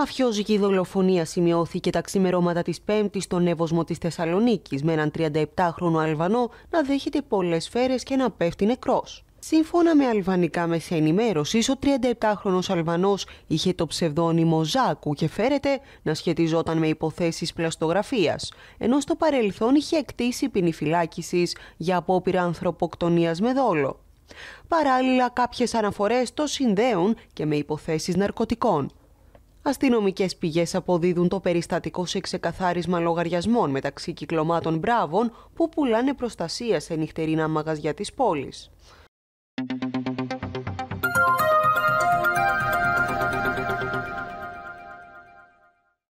Μαφιόζικη δολοφονία σημειώθηκε τα ξημερώματα της Πέμπτης στον Εύωσμο της Θεσσαλονίκης με έναν 37χρονο Αλβανό να δέχεται πολλές σφαίρες και να πέφτει νεκρός. Σύμφωνα με αλβανικά μέσα ενημέρωσης, ο 37χρονο Αλβανός είχε το ψευδόνυμο Ζάκου και φέρεται να σχετιζόταν με υποθέσεις πλαστογραφίας, ενώ στο παρελθόν είχε εκτίσει ποινή φυλάκισης για απόπειρα ανθρωποκτονίας με δόλο. Παράλληλα, κάποιες αναφορές το συνδέουν και με υποθέσεις ναρκωτικών. Αστυνομικές πηγές αποδίδουν το περιστατικό σε ξεκαθάρισμα λογαριασμών μεταξύ κυκλωμάτων μπράβων που πουλάνε προστασία σε νυχτερινά μαγαζιά της πόλης.